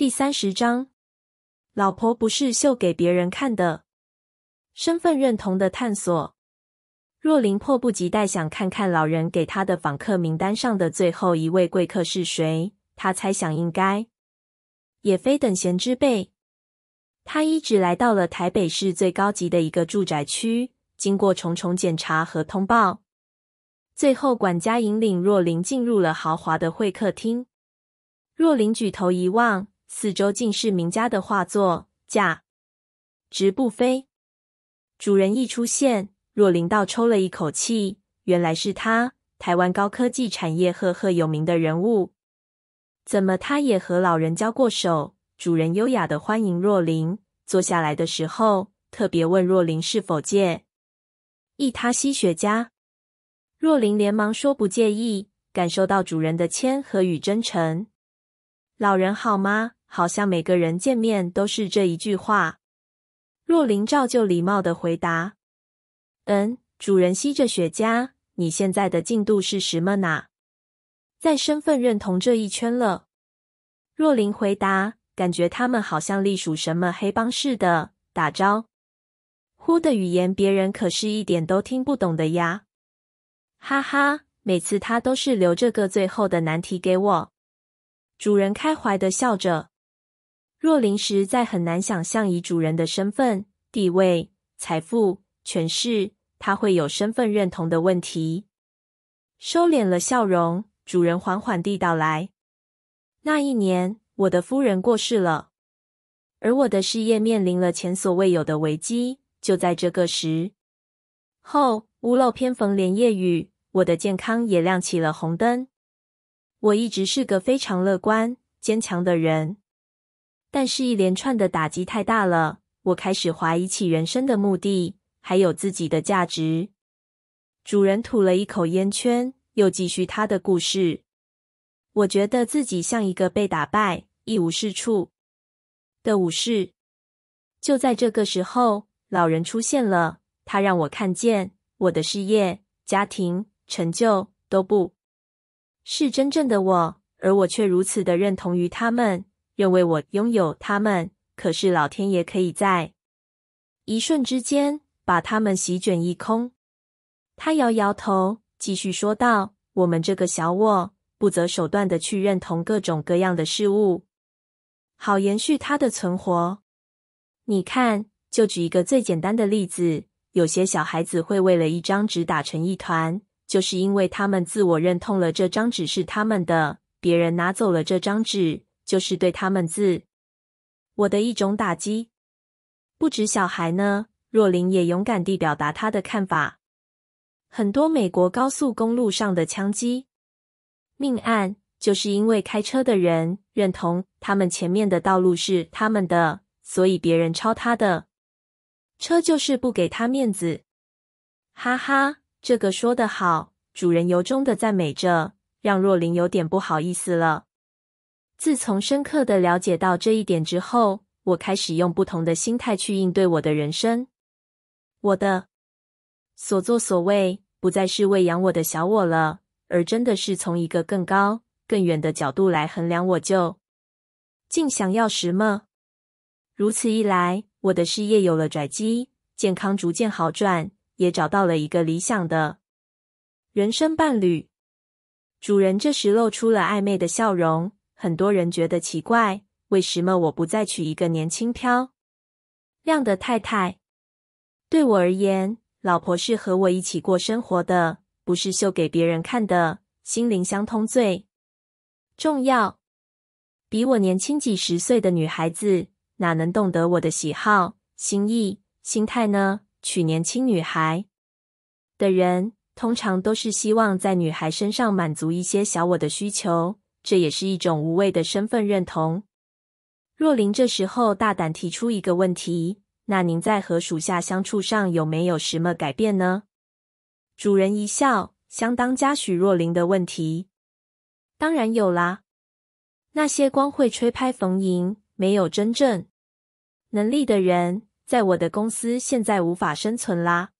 第三十章，老婆不是秀给别人看的，身份认同的探索。若琳迫不及待想看看老人给他的访客名单上的最后一位贵客是谁。他猜想应该也非等闲之辈。他一直来到了台北市最高级的一个住宅区，经过重重检查和通报，最后管家引领若琳进入了豪华的会客厅。若琳举头一望。四周尽是名家的画作，价值不菲。主人一出现，若琳倒抽了一口气，原来是他——台湾高科技产业赫赫有名的人物。怎么他也和老人交过手？主人优雅的欢迎若琳坐下来的时候特别问若琳是否介意他吸雪茄。若琳连忙说不介意，感受到主人的谦和与真诚。老人好吗？好像每个人见面都是这一句话。若琳照旧礼貌的回答：“嗯，主人吸着雪茄，你现在的进度是什么呢？”在身份认同这一圈了，若琳回答：“感觉他们好像隶属什么黑帮似的，打招呼的语言别人可是一点都听不懂的呀。”哈哈，每次他都是留这个最后的难题给我。主人开怀的笑着。若临时在很难想象，遗主人的身份、地位、财富、权势，他会有身份认同的问题。收敛了笑容，主人缓缓地道来：“那一年，我的夫人过世了，而我的事业面临了前所未有的危机。就在这个时候，屋漏偏逢连夜雨，我的健康也亮起了红灯。我一直是个非常乐观、坚强的人。”但是，一连串的打击太大了，我开始怀疑起人生的目的，还有自己的价值。主人吐了一口烟圈，又继续他的故事。我觉得自己像一个被打败、一无是处的武士。就在这个时候，老人出现了，他让我看见，我的事业、家庭、成就都不是真正的我，而我却如此的认同于他们。认为我拥有他们，可是老天爷可以在一瞬之间把他们席卷一空。他摇摇头，继续说道：“我们这个小我不择手段的去认同各种各样的事物，好延续它的存活。你看，就举一个最简单的例子，有些小孩子会为了一张纸打成一团，就是因为他们自我认同了这张纸是他们的，别人拿走了这张纸。”就是对他们自我的一种打击。不止小孩呢，若琳也勇敢地表达她的看法。很多美国高速公路上的枪击命案，就是因为开车的人认同他们前面的道路是他们的，所以别人超他的车就是不给他面子。哈哈，这个说得好，主人由衷的赞美着，让若琳有点不好意思了。自从深刻的了解到这一点之后，我开始用不同的心态去应对我的人生。我的所作所为不再是喂养我的小我了，而真的是从一个更高、更远的角度来衡量我就竟想要什么。如此一来，我的事业有了转机，健康逐渐好转，也找到了一个理想的人生伴侣。主人这时露出了暧昧的笑容。很多人觉得奇怪，为什么我不再娶一个年轻漂亮的太太？对我而言，老婆是和我一起过生活的，不是秀给别人看的。心灵相通最重要，比我年轻几十岁的女孩子，哪能懂得我的喜好、心意、心态呢？娶年轻女孩的人，通常都是希望在女孩身上满足一些小我的需求。这也是一种无谓的身份认同。若琳这时候大胆提出一个问题：“那您在和属下相处上有没有什么改变呢？”主人一笑，相当嘉许若琳的问题。当然有啦，那些光会吹拍逢迎、没有真正能力的人，在我的公司现在无法生存啦，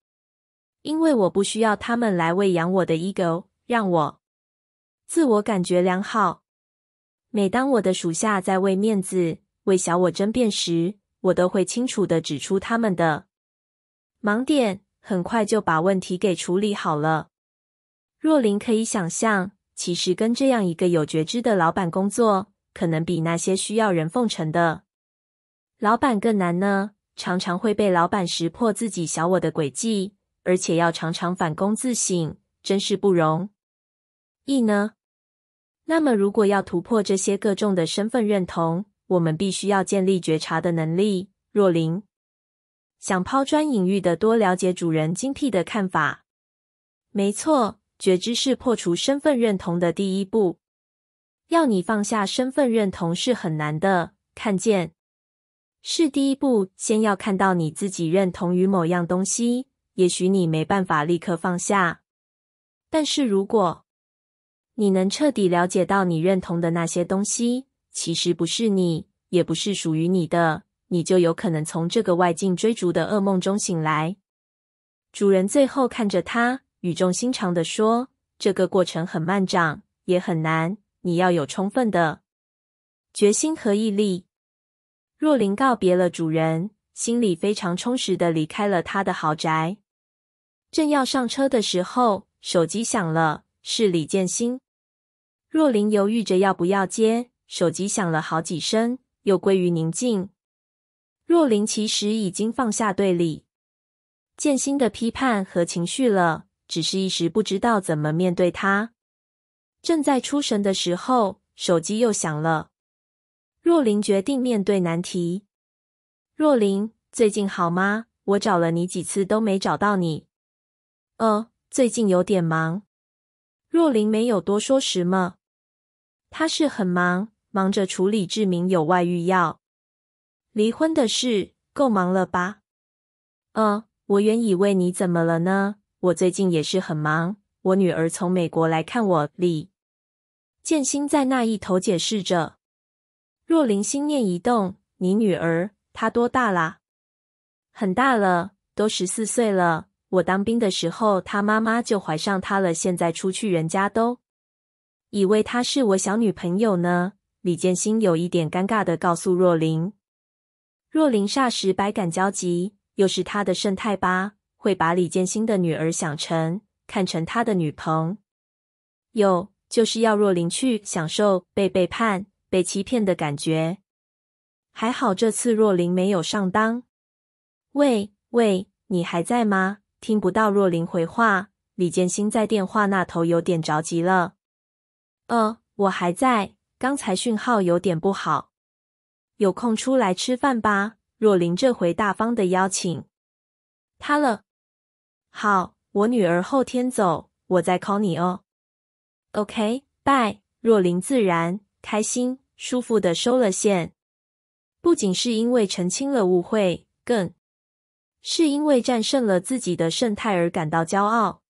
因为我不需要他们来喂养我的 ego，让我。自我感觉良好。每当我的属下在为面子、为小我争辩时，我都会清楚的指出他们的盲点，很快就把问题给处理好了。若琳可以想象，其实跟这样一个有觉知的老板工作，可能比那些需要人奉承的老板更难呢。常常会被老板识破自己小我的诡计，而且要常常反躬自省，真是不容易呢。那么，如果要突破这些各种的身份认同，我们必须要建立觉察的能力。若灵想抛砖引玉的多了解主人精辟的看法。没错，觉知是破除身份认同的第一步。要你放下身份认同是很难的。看见是第一步，先要看到你自己认同于某样东西。也许你没办法立刻放下，但是如果你能彻底了解到，你认同的那些东西其实不是你，也不是属于你的，你就有可能从这个外境追逐的噩梦中醒来。主人最后看着他，语重心长的说：“这个过程很漫长，也很难，你要有充分的决心和毅力。”若琳告别了主人，心里非常充实的离开了他的豪宅。正要上车的时候，手机响了，是李建新。若琳犹豫着要不要接，手机响了好几声，又归于宁静。若琳其实已经放下对立、剑心的批判和情绪了，只是一时不知道怎么面对他。正在出神的时候，手机又响了。若琳决定面对难题。若琳，最近好吗？我找了你几次都没找到你。呃，最近有点忙。若琳没有多说什么。他是很忙，忙着处理志明有外遇要离婚的事，够忙了吧？呃，我原以为你怎么了呢？我最近也是很忙，我女儿从美国来看我。李建新在那一头解释着。若琳心念一动，你女儿她多大啦？很大了，都十四岁了。我当兵的时候，她妈妈就怀上她了。现在出去，人家都。以为她是我小女朋友呢。李建新有一点尴尬的告诉若琳，若琳霎时百感交集。又是他的圣泰吧，会把李建新的女儿想成看成他的女朋友，就是要若琳去享受被背叛、被欺骗的感觉。还好这次若琳没有上当。喂喂，你还在吗？听不到若琳回话，李建新在电话那头有点着急了。呃，我还在，刚才讯号有点不好。有空出来吃饭吧，若琳这回大方的邀请他了。好，我女儿后天走，我再 call 你哦。OK，拜。若琳自然、开心、舒服的收了线，不仅是因为澄清了误会，更是因为战胜了自己的胜态而感到骄傲。